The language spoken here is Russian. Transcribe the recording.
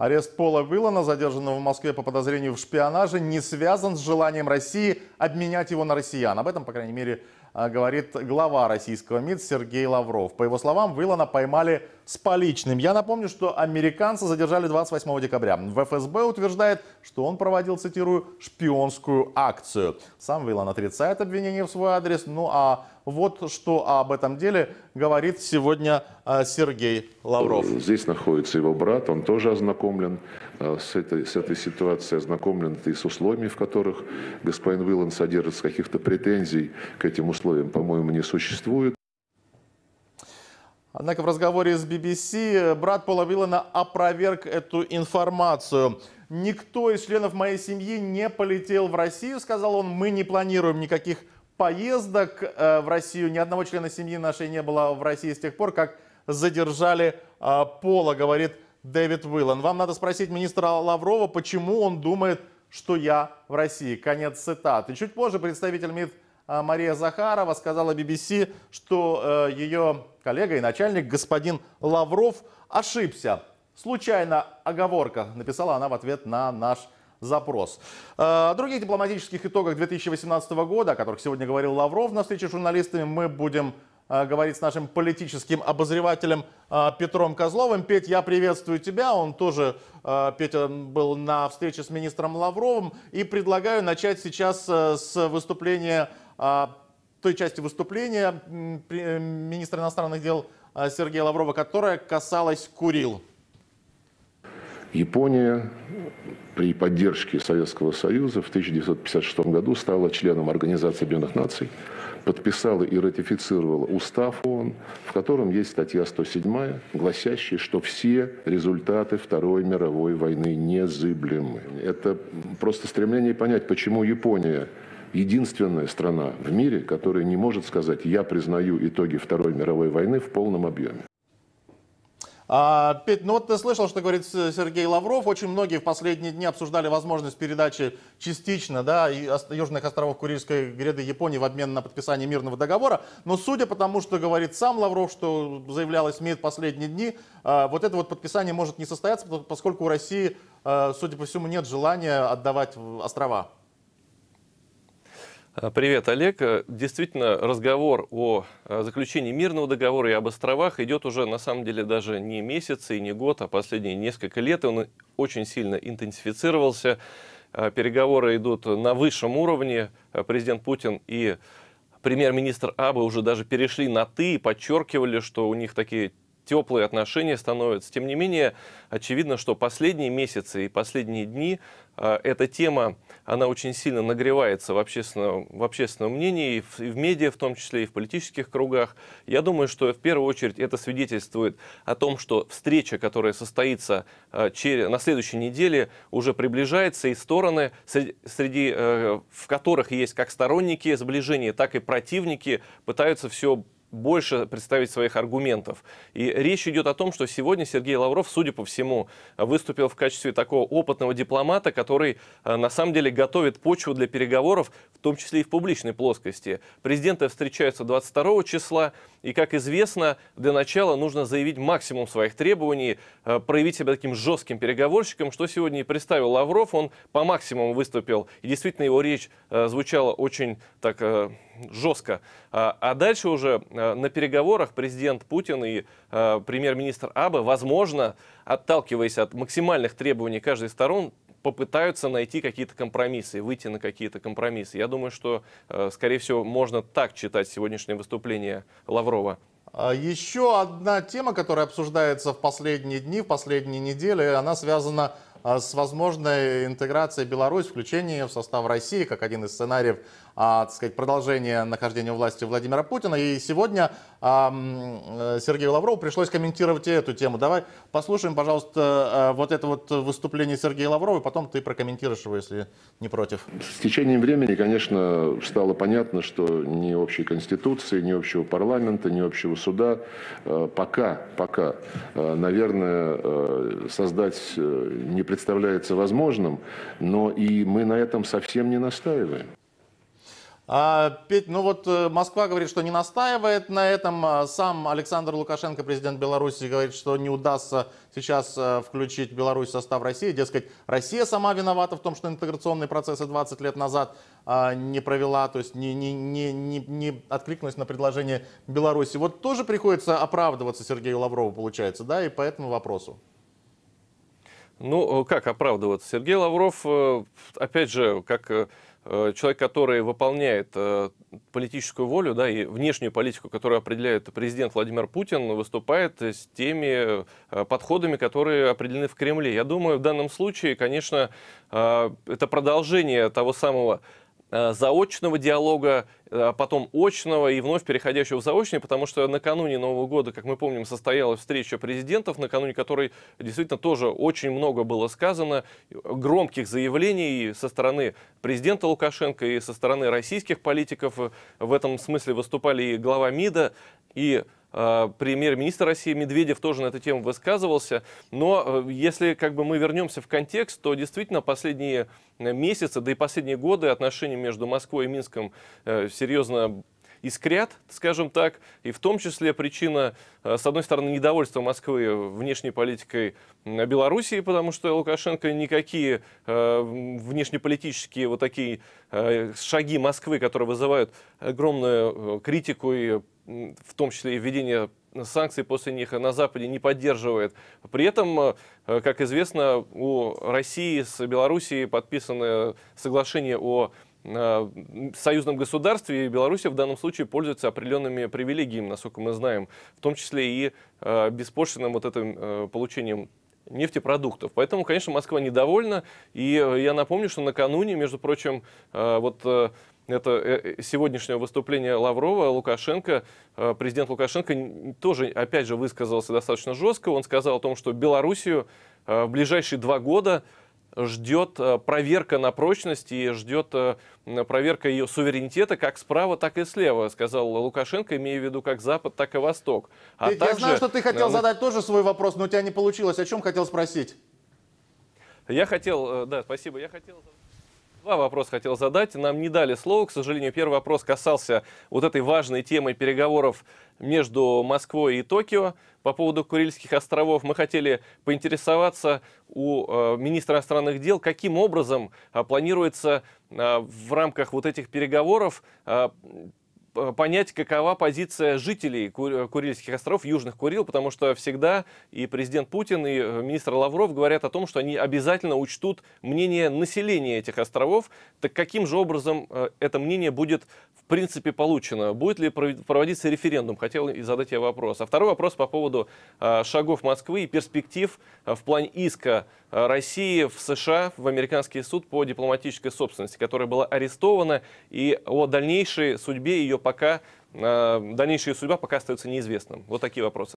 Арест Пола Вилана, задержанного в Москве по подозрению в шпионаже, не связан с желанием России обменять его на россиян. Об этом, по крайней мере, а, говорит глава российского МИД Сергей Лавров. По его словам, Вилана поймали с поличным. Я напомню, что американца задержали 28 декабря. В ФСБ утверждает, что он проводил, цитирую, шпионскую акцию. Сам Вилан отрицает обвинение в свой адрес, ну а вот что об этом деле говорит сегодня а, Сергей Лавров. Э, здесь находится его брат, он тоже ознакомлен э, с этой, с этой ситуацией, ознакомлен и с условиями, в которых господин Вилан содержится, каких-то претензий к этим условиям, по-моему, не существует. Однако в разговоре с BBC э, брат Пола Виллана опроверг эту информацию. «Никто из членов моей семьи не полетел в Россию», — сказал он, — «мы не планируем никаких поездок э, в Россию. Ни одного члена семьи нашей не было в России с тех пор, как задержали э, Пола, говорит Дэвид Уиллан. Вам надо спросить министра Лаврова, почему он думает, что я в России. Конец цитаты. Чуть позже представитель МИД э, Мария Захарова сказала BBC, что ее коллега и начальник господин Лавров ошибся. Случайно оговорка, написала она в ответ на наш запрос. Э, о других дипломатических итогах 2018 года, о которых сегодня говорил Лавров на встрече с журналистами, мы будем э, говорить с нашим политическим обозревателем э, Петром Козловым. Петь, я приветствую тебя. Он тоже, Петя, был на встрече с министром Лавровым. И предлагаю начать сейчас с выступления, той части выступления министра иностранных дел Сергея Лаврова, которая касалась Курил. Япония при поддержке Советского Союза в 1956 году стала членом Организации Объединенных Наций, подписала и ратифицировала устав ООН, в котором есть статья 107, гласящая, что все результаты Второй мировой войны незыблемы. Это просто стремление понять, почему Япония единственная страна в мире, которая не может сказать «я признаю итоги Второй мировой войны в полном объеме». А, Петь, ну вот ты слышал, что говорит Сергей Лавров. Очень многие в последние дни обсуждали возможность передачи частично да, южных островов Курильской гряды Японии в обмен на подписание мирного договора. Но судя по тому, что говорит сам Лавров, что заявлялось МИД последние дни, а, вот это вот подписание может не состояться, поскольку у России, а, судя по всему, нет желания отдавать острова. Э, привет, Олег. Э, действительно, разговор о э, заключении мирного договора и об островах идет уже, на самом деле, даже не месяц и не год, а последние несколько лет. И он очень сильно интенсифицировался. Переговоры идут на высшем уровне. Президент Путин и премьер-министр Абы уже даже перешли на «ты» и подчеркивали, что у них такие теплые отношения становятся. Тем не менее, очевидно, что последние месяцы и последние дни э, эта тема, она очень сильно нагревается в общественном, в общественном мнении, и в, медиа в том числе, и в политических кругах. Я думаю, что в первую очередь это свидетельствует о том, что встреча, которая состоится э, через, на следующей неделе, уже приближается, и стороны, среди, среди э, в которых есть как сторонники сближения, так и противники, пытаются все больше представить своих аргументов. И речь идет о том, что сегодня Сергей Лавров, судя по всему, выступил в качестве такого опытного дипломата, который э, на самом деле готовит почву для переговоров, в том числе и в публичной плоскости. Президенты встречаются 22 числа, и, как известно, для начала нужно заявить максимум своих требований, э, проявить себя таким жестким переговорщиком, что сегодня и представил Лавров. Он по максимуму выступил. И действительно его речь э, звучала очень так э, жестко. А, а дальше уже на переговорах президент Путин и премьер-министр Абе, возможно, отталкиваясь от максимальных требований каждой из сторон, попытаются найти какие-то компромиссы, выйти на какие-то компромиссы. Я думаю, что, э, скорее всего, можно так читать сегодняшнее выступление Лаврова. А еще одна тема, которая обсуждается в последние дни, в последние недели, она связана э, с возможной интеграцией Беларусь, включение в состав России, как один из сценариев а, так сказать, продолжение нахождения власти Владимира Путина. И сегодня а, Сергею Лаврову пришлось комментировать и эту тему. Давай послушаем, пожалуйста, э, вот это вот выступление Сергея Лаврова, и потом ты прокомментируешь его, если не против. С течением времени, конечно, стало понятно, что ни общей конституции, ни общего парламента, ни общего суда э, пока, пока, наверное, создать не представляется возможным, но и мы на этом совсем не настаиваем. А, Петь, ну вот э, Москва говорит, что не настаивает на этом. А сам Александр Лукашенко, президент Беларуси, говорит, что не удастся сейчас э, включить Беларусь в состав России. Дескать, Россия сама виновата в том, что интеграционные процессы 20 лет назад а, не провела, то есть не, не, не, не, не откликнулась на предложение Беларуси. Вот тоже приходится оправдываться Сергею Лаврову, получается, да, и по этому вопросу. Ну, э, как оправдываться? Сергей Лавров, опять же, как Э, человек, который выполняет э, политическую волю, да, и внешнюю политику, которую определяет президент Владимир Путин, выступает с теми э, подходами, которые определены в Кремле. Я думаю, в данном случае, конечно, это продолжение того самого Э, заочного диалога, э, а потом очного и вновь переходящего в заочный, потому что накануне Нового года, как мы помним, состоялась встреча президентов, накануне которой действительно тоже очень много было сказано, громких заявлений со стороны президента Лукашенко и со стороны российских политиков. В этом смысле выступали и глава МИДа, и Э, премьер-министр России Медведев тоже на эту тему высказывался. Но э, если как бы мы вернемся в контекст, то действительно последние э, месяцы, да и последние годы отношения между Москвой и Минском серьезно искрят, скажем так, и в том числе причина, э, с одной стороны, недовольства Москвы внешней политикой Белоруссии, потому что Лукашенко никакие э, внешнеполитические вот такие э, шаги Москвы, которые вызывают огромную критику и в том числе и введение санкций после них на Западе не поддерживает. При этом, как известно, у России с Белоруссией подписаны соглашения о Э, союзном государстве, и Беларусь в данном случае пользуется определенными привилегиями, насколько мы знаем, в том числе и э, беспошлиным вот этим э, получением нефтепродуктов. Поэтому, конечно, Москва недовольна. И я напомню, что накануне, между прочим, вот это сегодняшнее выступление Лаврова, Лукашенко, президент Лукашенко тоже, опять же, высказался достаточно жестко. Он сказал о том, что Белоруссию в ближайшие два года ждет э, проверка на прочность и ждет э, проверка ее суверенитета как справа, так и слева, сказал Лукашенко, имея в виду как Запад, так и Восток. А я также... знаю, что ты хотел задать тоже свой вопрос, но у тебя не получилось. О чем хотел спросить? Я хотел, э, да, спасибо, я хотел... Два вопроса хотел задать. Нам не дали слово, к сожалению. Первый вопрос касался вот этой важной темы переговоров между Москвой и Токио по поводу Курильских островов. Мы хотели поинтересоваться у э, министра иностранных дел, каким образом э, планируется э, в рамках вот этих переговоров а, Э, понять, какова позиция жителей э, Курильских островов, Южных Курил, потому что всегда и президент Путин, и э, министр Лавров говорят о том, что они обязательно учтут мнение населения этих островов. Так каким же образом это мнение будет в принципе получено? Будет ли проводиться референдум? Хотел и задать я вопрос. А второй вопрос по поводу шагов Москвы и перспектив в плане иска России в США, в американский суд по дипломатической собственности, которая была арестована, и о дальнейшей судьбе ее пока э, дальнейшая судьба пока остается неизвестным. Вот такие вопросы.